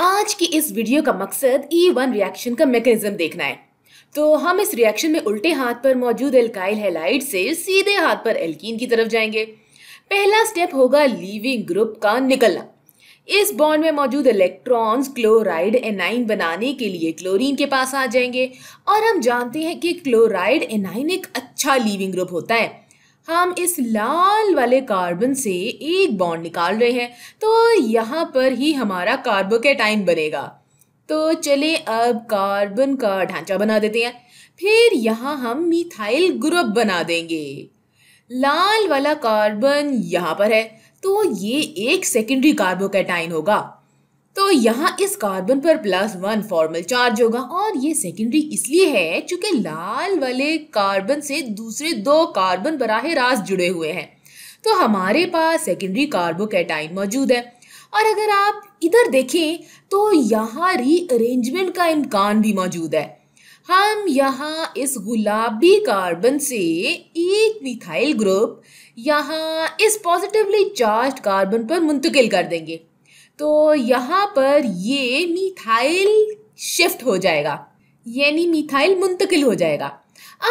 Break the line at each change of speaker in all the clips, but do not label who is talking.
आज की इस वीडियो का मकसद ई वन रिएक्शन का मैकेनिज्म देखना है तो हम इस रिएक्शन में उल्टे हाथ पर मौजूद एल्काइल हेलाइड से सीधे हाथ पर एल्कीन की तरफ जाएंगे पहला स्टेप होगा लीविंग ग्रुप का निकलना इस बॉन्ड में मौजूद इलेक्ट्रॉन्स क्लोराइड एनाइन बनाने के लिए क्लोरीन के पास आ जाएंगे और हम जानते हैं कि क्लोराइड एनाइन एक अच्छा लीविंग ग्रुप होता है हम इस लाल वाले कार्बन से एक बॉन्ड निकाल रहे हैं तो यहाँ पर ही हमारा कार्बोकेटाइन बनेगा तो चले अब कार्बन का ढांचा बना देते हैं फिर यहाँ हम मिथाइल ग्रुप बना देंगे लाल वाला कार्बन यहाँ पर है तो ये एक सेकेंडरी कार्बोकेटाइन होगा तो यहाँ इस कार्बन पर प्लस वन फॉर्मल चार्ज होगा और ये सेकेंडरी इसलिए है क्योंकि लाल वाले कार्बन से दूसरे दो कार्बन बराह रास्त जुड़े हुए हैं तो हमारे पास सेकेंडरी कार्बोकेटाइन मौजूद है और अगर आप इधर देखें तो यहाँ रीअरेंजमेंट का इम्कान भी मौजूद है हम यहाँ इस गुलाबी कार्बन से एक मिथाइल ग्रुप यहाँ इस पॉजिटिवली चार्ज कार्बन पर मुंतकिल कर देंगे तो यहाँ पर ये मिथाइल शिफ्ट हो जाएगा यानी मिथाइल मुंतकिल हो जाएगा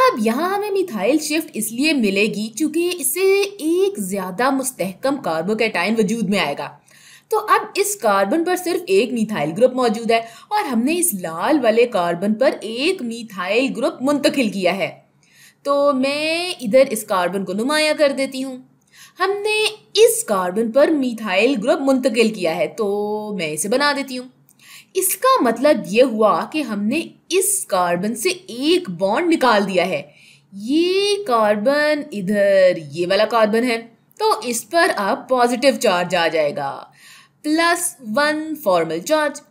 अब यहाँ हमें मिथाइल शिफ्ट इसलिए मिलेगी क्योंकि इससे एक ज़्यादा मुस्तहकम कैटाइन वजूद में आएगा तो अब इस कार्बन पर सिर्फ एक मिथाइल ग्रुप मौजूद है और हमने इस लाल वाले कार्बन पर एक मिथाइल ग्रुप मुंतकिल किया है तो मैं इधर इस कार्बन को नुमाया कर देती हूँ हमने इस कार्बन पर मिथाइल ग्रुप मुंतकिल किया है तो मैं इसे बना देती हूँ इसका मतलब ये हुआ कि हमने इस कार्बन से एक बॉन्ड निकाल दिया है ये कार्बन इधर ये वाला कार्बन है तो इस पर अब पॉजिटिव चार्ज आ जाएगा प्लस वन फॉर्मल चार्ज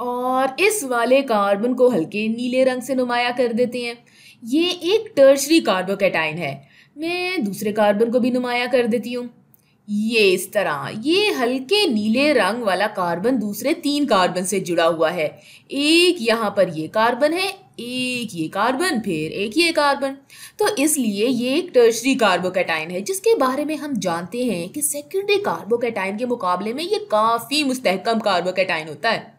और इस वाले कार्बन को हल्के नीले रंग से नुमाया कर देते हैं ये एक टर्शरी कार्बोकेटाइन है मैं दूसरे कार्बन को भी नुमाया कर देती हूँ ये इस तरह ये हल्के नीले रंग वाला कार्बन दूसरे तीन कार्बन से जुड़ा हुआ है एक यहाँ पर ये कार्बन है एक ये कार्बन फिर एक ये कार्बन तो इसलिए ये एक टर्शरी कार्बोकेटाइन है जिसके बारे में हम जानते हैं कि सेकेंडरी कार्बोकेटाइन के मुकाबले में ये काफ़ी मुस्तकम कार्बोकेटाइन होता है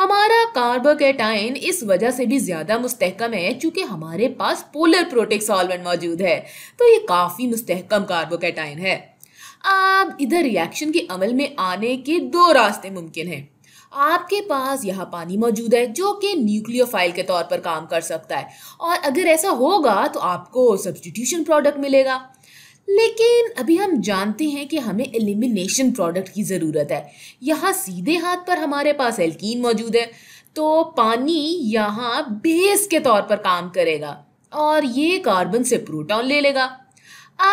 हमारा कार्बोकेटाइन इस वजह से भी ज़्यादा मुस्तकम है चूँकि हमारे पास पोलर प्रोटिक सॉल्वेंट मौजूद है तो ये काफ़ी मुस्तकम कार्बोकेटाइन है अब इधर रिएक्शन के अमल में आने के दो रास्ते मुमकिन हैं आपके पास यहाँ पानी मौजूद है जो कि न्यूक्लियोफाइल के तौर पर काम कर सकता है और अगर ऐसा होगा तो आपको सब्सटीट्यूशन प्रोडक्ट मिलेगा लेकिन अभी हम जानते हैं कि हमें एलिमिनेशन प्रोडक्ट की ज़रूरत है यहाँ सीधे हाथ पर हमारे पास एल्कीन मौजूद है तो पानी यहाँ बेस के तौर पर काम करेगा और ये कार्बन से प्रोटॉन ले लेगा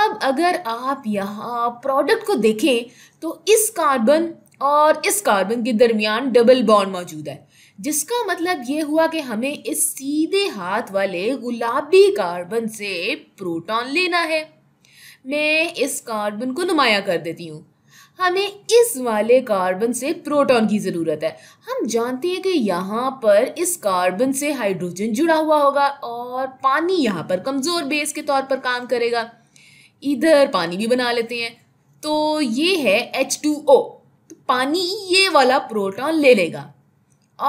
अब अगर आप यहाँ प्रोडक्ट को देखें तो इस कार्बन और इस कार्बन के दरमियान डबल बॉन्ड मौजूद है जिसका मतलब ये हुआ कि हमें इस सीधे हाथ वाले गुलाबी कार्बन से प्रोटॉन लेना है मैं इस कार्बन को नुमाया कर देती हूँ हमें इस वाले कार्बन से प्रोटॉन की ज़रूरत है हम जानते हैं कि यहाँ पर इस कार्बन से हाइड्रोजन जुड़ा हुआ होगा और पानी यहाँ पर कमज़ोर बेस के तौर पर काम करेगा इधर पानी भी बना लेते हैं तो ये है एच टू ओ तो पानी ये वाला प्रोटॉन ले लेगा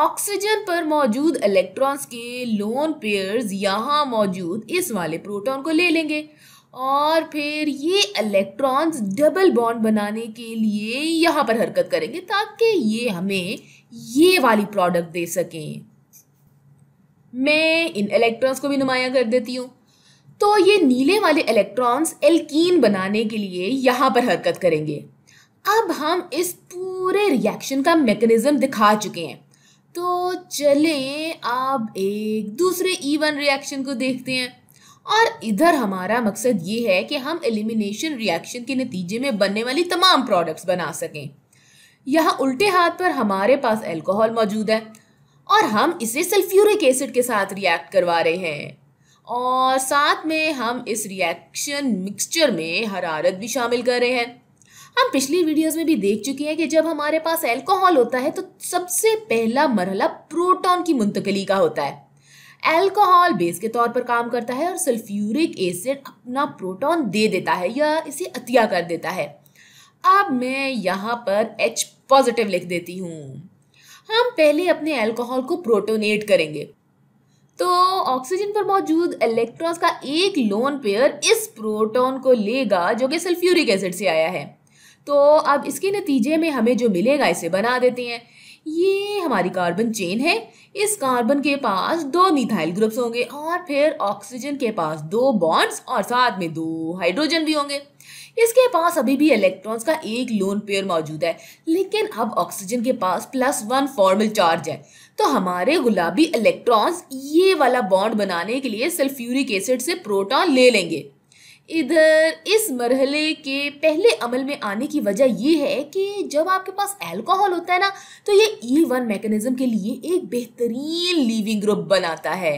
ऑक्सीजन पर मौजूद इलेक्ट्रॉन्स के लोन पेयर्स यहाँ मौजूद इस वाले प्रोटॉन को ले लेंगे और फिर ये इलेक्ट्रॉन्स डबल बॉन्ड बनाने के लिए यहाँ पर हरकत करेंगे ताकि ये हमें ये वाली प्रोडक्ट दे सकें मैं इन इलेक्ट्रॉन्स को भी नुमाया कर देती हूँ तो ये नीले वाले इलेक्ट्रॉन्स एल्कीन बनाने के लिए यहाँ पर हरकत करेंगे अब हम इस पूरे रिएक्शन का मैकेनिज्म दिखा चुके हैं तो चलें अब एक दूसरे ई वन रिएक्शन को देखते हैं और इधर हमारा मकसद ये है कि हम एलिमिनेशन रिएक्शन के नतीजे में बनने वाली तमाम प्रोडक्ट्स बना सकें यहाँ उल्टे हाथ पर हमारे पास अल्कोहल मौजूद है और हम इसे सल्फ्यूरिक एसिड के साथ रिएक्ट करवा रहे हैं और साथ में हम इस रिएक्शन मिक्सचर में हरारत भी शामिल कर रहे हैं हम पिछली वीडियोस में भी देख चुके हैं कि जब हमारे पास अल्कोहल होता है तो सबसे पहला मरहला प्रोटॉन की मुंतकली का होता है एल्कोहल बेस के तौर पर काम करता है और सल्फ्यूरिक एसिड अपना प्रोटॉन दे देता है या इसे अतिया कर देता है अब मैं यहाँ पर एच पॉजिटिव लिख देती हूँ हम पहले अपने एल्कोहल को प्रोटोनेट करेंगे तो ऑक्सीजन पर मौजूद इलेक्ट्रॉन्स का एक लोन पेयर इस प्रोटॉन को लेगा जो कि सल्फ्यूरिक एसिड से आया है तो अब इसके नतीजे में हमें जो मिलेगा इसे बना देते हैं ये हमारी कार्बन चेन है इस कार्बन के पास दो मिथाइल ग्रुप्स होंगे और फिर ऑक्सीजन के पास दो बॉन्ड्स और साथ में दो हाइड्रोजन भी होंगे इसके पास अभी भी इलेक्ट्रॉन्स का एक लोन पेयर मौजूद है लेकिन अब ऑक्सीजन के पास प्लस वन फॉर्मल चार्ज है तो हमारे गुलाबी इलेक्ट्रॉन्स ये वाला बॉन्ड बनाने के लिए सल्फ्यूरिक एसिड से प्रोटॉन ले लेंगे इधर इस मरहले के पहले अमल में आने की वजह यह है कि जब आपके पास अल्कोहल होता है ना तो ये ई वन मैकेनिज्म के लिए एक बेहतरीन लीविंग ग्रुप बनाता है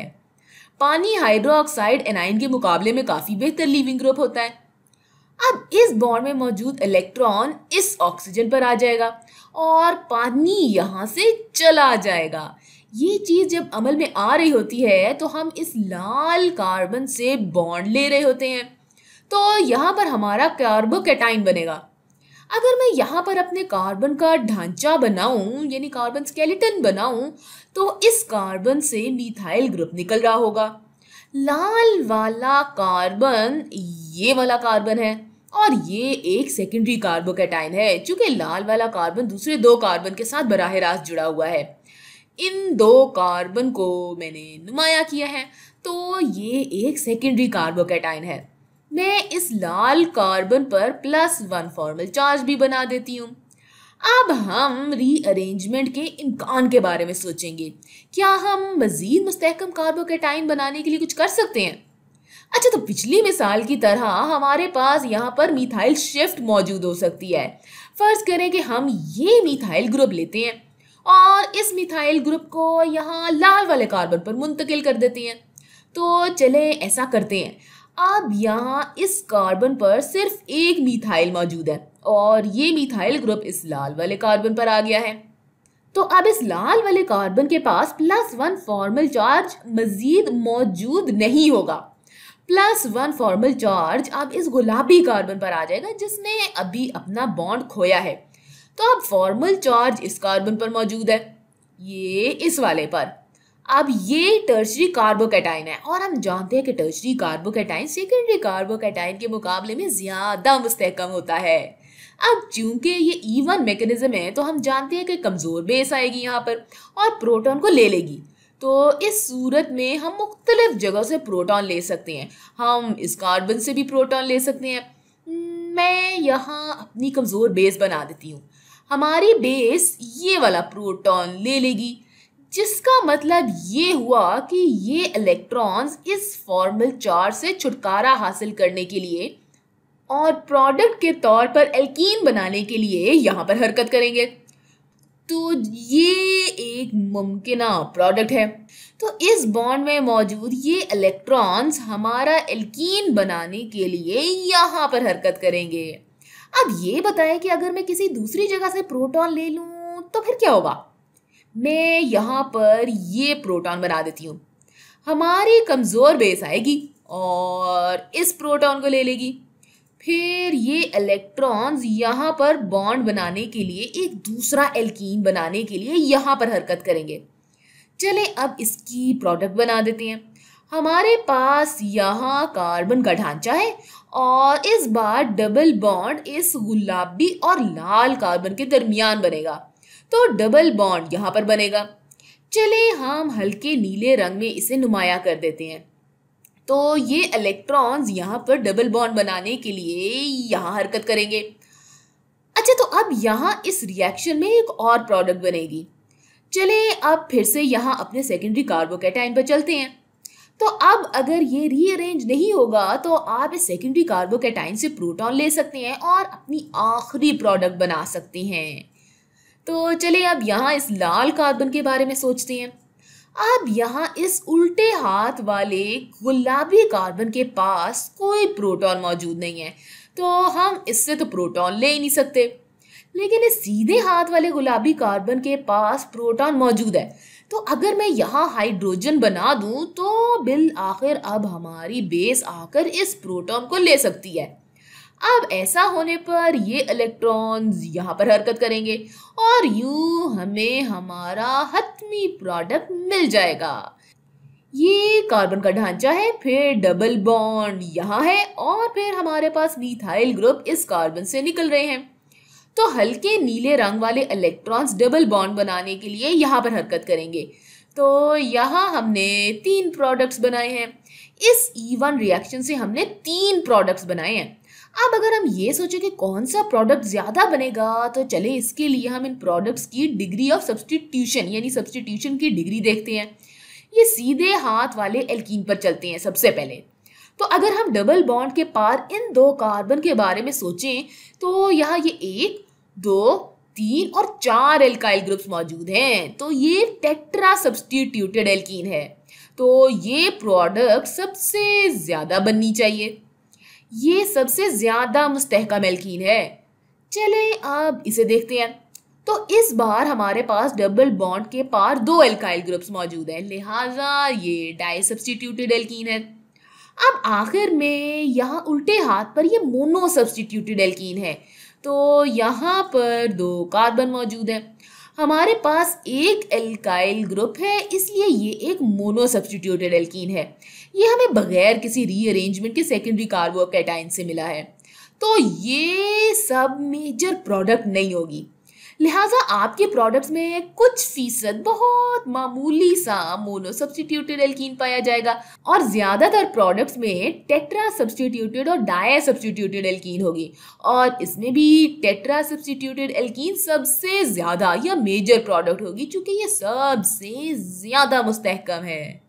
पानी हाइड्रोक्साइड एनाइन के मुकाबले में काफ़ी बेहतर लीविंग ग्रुप होता है अब इस बॉन्ड में मौजूद इलेक्ट्रॉन इस ऑक्सीजन पर आ जाएगा और पानी यहाँ से चला जाएगा ये चीज़ जब अमल में आ रही होती है तो हम इस लाल कार्बन से बॉन्ड ले रहे होते हैं तो यहाँ पर हमारा कार्बोकेटाइन बनेगा अगर मैं यहाँ पर अपने कार्बन का ढांचा बनाऊँ यानी कार्बन स्केलेटन बनाऊँ तो इस कार्बन से मिथाइल ग्रुप निकल रहा होगा लाल वाला कार्बन ये वाला कार्बन है और ये एक सेकेंडरी कार्बोकेटाइन है क्योंकि लाल वाला कार्बन दूसरे दो कार्बन के साथ बराह रास्त जुड़ा हुआ है इन दो कार्बन को मैंने नुमाया किया है तो ये एक सेकेंडरी कार्बोकेटाइन है मैं इस लाल कार्बन पर प्लस वन फॉर्मल चार्ज भी बना देती हूँ अब हम रीअरेंजमेंट के इम्कान के बारे में सोचेंगे क्या हम मज़ीद मुस्तकम कार्बोकेटाइन बनाने के लिए कुछ कर सकते हैं अच्छा तो पिछली मिसाल की तरह हमारे पास यहाँ पर मिथाइल शिफ्ट मौजूद हो सकती है फ़र्ज़ करें कि हम ये मिथाइल ग्रुप लेते हैं और इस मिथाइल ग्रुप को यहाँ लाल वाले कार्बन पर मुंतकिल कर देते हैं तो चले ऐसा करते हैं अब यहाँ इस कार्बन पर सिर्फ एक मिथाइल मौजूद है और ये मिथाइल ग्रुप इस लाल वाले कार्बन पर आ गया है तो अब इस लाल वाले कार्बन के पास प्लस वन फॉर्मल चार्ज मजीद मौजूद नहीं होगा प्लस वन फॉर्मल चार्ज अब इस गुलाबी कार्बन पर आ जाएगा जिसने अभी अपना बॉन्ड खोया है तो अब फॉर्मल चार्ज इस कार्बन पर मौजूद है ये इस वाले पर अब ये टर्शरी कार्बोकेटाइन है और हम जानते हैं कि टर्शरी कार्बोकेटाइन सेकेंडरी कार्बोकेटाइन के मुकाबले में ज़्यादा मुस्तकम होता है अब चूंकि ये ईवन e मेकनिज़म है तो हम जानते हैं कि कमज़ोर बेस आएगी यहाँ पर और प्रोटॉन को ले लेगी तो इस सूरत में हम मुख्तलिफ जगह से प्रोटॉन ले सकते हैं हम इस कार्बन से भी प्रोटॉन ले सकते हैं मैं यहाँ अपनी कमज़ोर बेस बना देती हूँ हमारी बेस ये वाला प्रोटॉन ले लेगी जिसका मतलब ये हुआ कि ये इलेक्ट्रॉन्स इस फॉर्मल चार्ज से छुटकारा हासिल करने के लिए और प्रोडक्ट के तौर पर एल्कीन बनाने के लिए यहाँ पर हरकत करेंगे तो ये एक मुमकिन प्रोडक्ट है तो इस बॉन्ड में मौजूद ये इलेक्ट्रॉन्स हमारा एल्कीन बनाने के लिए यहाँ पर हरकत करेंगे अब ये बताएं कि अगर मैं किसी दूसरी जगह से प्रोटॉन ले लूँ तो फिर क्या होगा मैं यहाँ पर ये प्रोटॉन बना देती हूँ हमारी कमज़ोर बेस आएगी और इस प्रोटॉन को ले लेगी फिर ये इलेक्ट्रॉन्स यहाँ पर बॉन्ड बनाने के लिए एक दूसरा एल्कीन बनाने के लिए यहाँ पर हरकत करेंगे चले अब इसकी प्रोडक्ट बना देते हैं हमारे पास यहाँ कार्बन का ढांचा है और इस बार डबल बॉन्ड इस गुलाबी और लाल कार्बन के दरमियान बनेगा तो डबल बॉन्ड यहाँ पर बनेगा चले हम हल्के नीले रंग में इसे नुमाया कर देते हैं तो ये इलेक्ट्रॉन्स यहाँ पर डबल बॉन्ड बनाने के लिए यहाँ हरकत करेंगे अच्छा तो अब यहाँ इस रिएक्शन में एक और प्रोडक्ट बनेगी चले अब फिर से यहाँ अपने सेकेंडरी कार्बोकेटाइन पर चलते हैं तो अब अगर ये रीअरेंज नहीं होगा तो आप इस सेकेंडरी कार्बोकेटाइन से प्रोटॉन ले सकते हैं और अपनी आखिरी प्रोडक्ट बना सकते हैं तो चलिए अब यहाँ इस लाल कार्बन के बारे में सोचते हैं अब यहाँ इस उल्टे हाथ वाले गुलाबी कार्बन के पास कोई प्रोटॉन मौजूद नहीं है तो हम इससे तो प्रोटॉन ले ही नहीं सकते लेकिन इस सीधे हाथ वाले गुलाबी कार्बन के पास प्रोटॉन मौजूद है तो अगर मैं यहाँ हाइड्रोजन बना दूँ तो बिल आखिर अब हमारी बेस आकर इस प्रोटॉन को ले सकती है अब ऐसा होने पर ये इलेक्ट्रॉन्स यहाँ पर हरकत करेंगे और यू हमें हमारा हतमी प्रोडक्ट मिल जाएगा ये कार्बन का ढांचा है फिर डबल बॉन्ड यहाँ है और फिर हमारे पास मीथाइल ग्रुप इस कार्बन से निकल रहे हैं तो हल्के नीले रंग वाले इलेक्ट्रॉन्स डबल बॉन्ड बनाने के लिए यहाँ पर हरकत करेंगे तो यहाँ हमने तीन प्रोडक्ट्स बनाए हैं इस ई वन रिएक्शन से हमने तीन प्रोडक्ट्स बनाए हैं अब अगर हम ये सोचें कि कौन सा प्रोडक्ट ज़्यादा बनेगा तो चले इसके लिए हम इन प्रोडक्ट्स की डिग्री ऑफ सब्सटीट्यूशन यानी सब्सटीट्यूशन की डिग्री देखते हैं ये सीधे हाथ वाले एल्कीन पर चलते हैं सबसे पहले तो अगर हम डबल बॉन्ड के पार इन दो कार्बन के बारे में सोचें तो यहाँ ये एक दो तीन और चार एल्काइल ग्रुप्स मौजूद हैं तो ये टेट्रा सब्सटीट्यूटेड एल्कीन है तो ये प्रोडक्ट सबसे ज़्यादा बननी चाहिए ये सबसे ज्यादा मुस्तहकम एल्कीन है चले अब इसे देखते हैं तो इस बार हमारे पास डबल बॉन्ड के पार दो एल्काइल ग्रुप्स मौजूद हैं लिहाजा ये डाई सब्सटीट्यूटेड एल्कीन है अब आखिर में यहाँ उल्टे हाथ पर ये मोनो सब्सटीट्यूटेड एल्कीन है तो यहाँ पर दो कार्बन मौजूद हैं हमारे पास एक एल्काइल ग्रुप है इसलिए ये एक मोनो सब्सटीट्यूटेड एल्कीन है ये हमें बगैर किसी रीअरेंजमेंट के सेकेंडरी कार्बो कैटाइन से मिला है तो ये सब मेजर प्रोडक्ट नहीं होगी लिहाजा आपके प्रोडक्ट्स में कुछ फीसद बहुत मामूली सा मोनो सब्सटीट्यूटेड एल्कीन पाया जाएगा और ज़्यादातर प्रोडक्ट्स में टेट्रा सब्सटीट्यूटेड और डाया सब्सटीट्यूटेड एल्कीन होगी और इसमें भी टेट्रा सब्सटीट्यूटेड एल्कीन सबसे ज़्यादा या मेजर प्रोडक्ट होगी क्योंकि ये सबसे ज़्यादा मुस्तहकम है